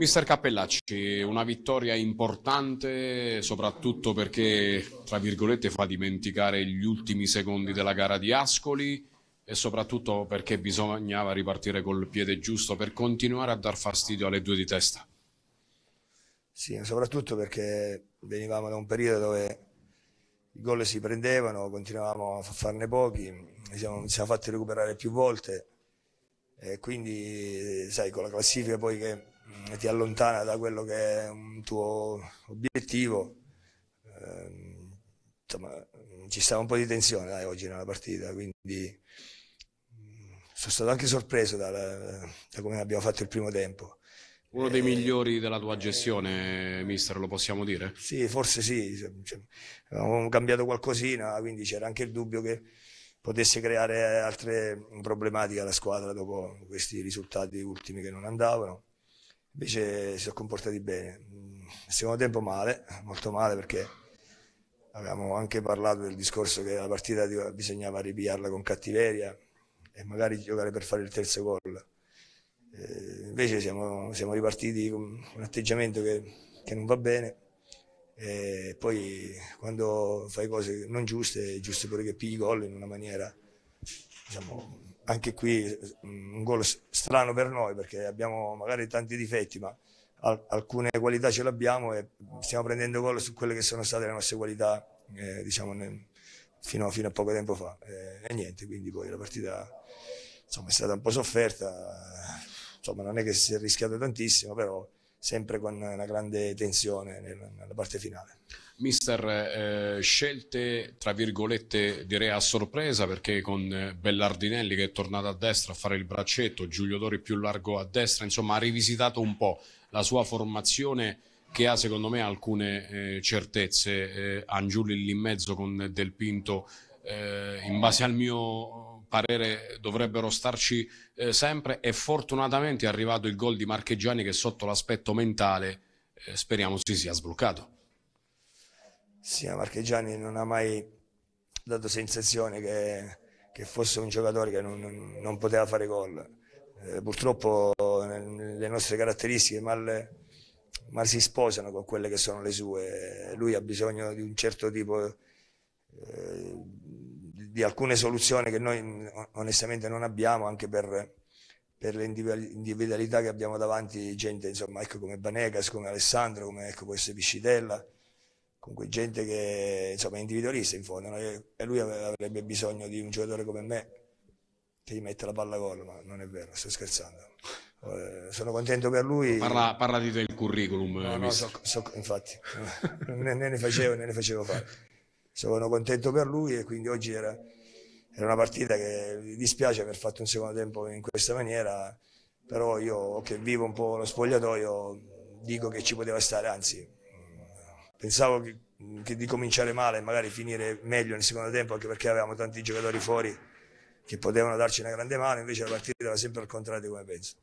Mister Cappellacci, una vittoria importante soprattutto perché, tra virgolette, fa dimenticare gli ultimi secondi della gara di Ascoli e soprattutto perché bisognava ripartire col piede giusto per continuare a dar fastidio alle due di testa. Sì, soprattutto perché venivamo da un periodo dove i gol si prendevano, continuavamo a farne pochi, siamo, siamo fatti recuperare più volte e quindi, sai, con la classifica poi che Mm, ti allontana da quello che è un tuo obiettivo. Eh, insomma, mm, ci stava un po' di tensione dai, oggi nella partita, quindi mm, sono stato anche sorpreso da, da come abbiamo fatto il primo tempo. Uno dei eh, migliori della tua gestione, mister, lo possiamo dire? Sì, forse sì. Cioè, avevamo cambiato qualcosina, quindi c'era anche il dubbio che potesse creare altre problematiche alla squadra dopo questi risultati ultimi che non andavano invece si sono comportati bene. Il mm, secondo tempo male, molto male perché avevamo anche parlato del discorso che la partita bisognava ripiarla con cattiveria e magari giocare per fare il terzo gol. Eh, invece siamo, siamo, ripartiti con un atteggiamento che, che non va bene e poi quando fai cose non giuste è giusto pure che pigli gol in una maniera diciamo, anche qui mm, un gol strano per noi perché abbiamo magari tanti difetti, ma alcune qualità ce l'abbiamo e stiamo prendendo gol su quelle che sono state le nostre qualità eh, diciamo, fino, fino, a poco tempo fa. Eh, e niente, quindi poi la partita insomma, è stata un po' sofferta, insomma, non è che si è rischiato tantissimo, però sempre con una grande tensione nella parte finale. Mister, eh, scelte tra virgolette direi a sorpresa perché con eh, Bellardinelli che è tornato a destra a fare il braccetto, Giulio Dori più largo a destra, insomma ha rivisitato un po' la sua formazione che ha secondo me alcune eh, certezze, eh, Angiuli lì in mezzo con Del Pinto eh, in base al mio parere dovrebbero starci eh, sempre e fortunatamente è arrivato il gol di Marcheggiani che sotto l'aspetto mentale eh, speriamo si sia sbloccato. Sì, Marcheggiani non ha mai dato sensazione che, che fosse un giocatore che non, non poteva fare gol. Eh, purtroppo le nostre caratteristiche mal, mal si sposano con quelle che sono le sue. Lui ha bisogno di un certo tipo di di alcune soluzioni che noi onestamente non abbiamo anche per, per le individualità che abbiamo davanti, gente insomma, ecco, come Banegas, come Alessandro, come ecco, può essere Piscitella, comunque gente che insomma, è individualista in fondo, no? e lui avrebbe bisogno di un giocatore come me che gli mette la palla a gol, ma non è vero, sto scherzando. Eh, sono contento per lui. Parla, parla di te il curriculum. No, no, so, so, infatti, ne, ne, facevo, ne, ne facevo fare sono contento per lui e quindi oggi era, era una partita che mi dispiace aver fatto un secondo tempo in questa maniera, però io che vivo un po' lo spogliatoio dico che ci poteva stare, anzi pensavo che, che di cominciare male e magari finire meglio nel secondo tempo anche perché avevamo tanti giocatori fuori che potevano darci una grande mano, invece la partita era sempre al contrario di come penso.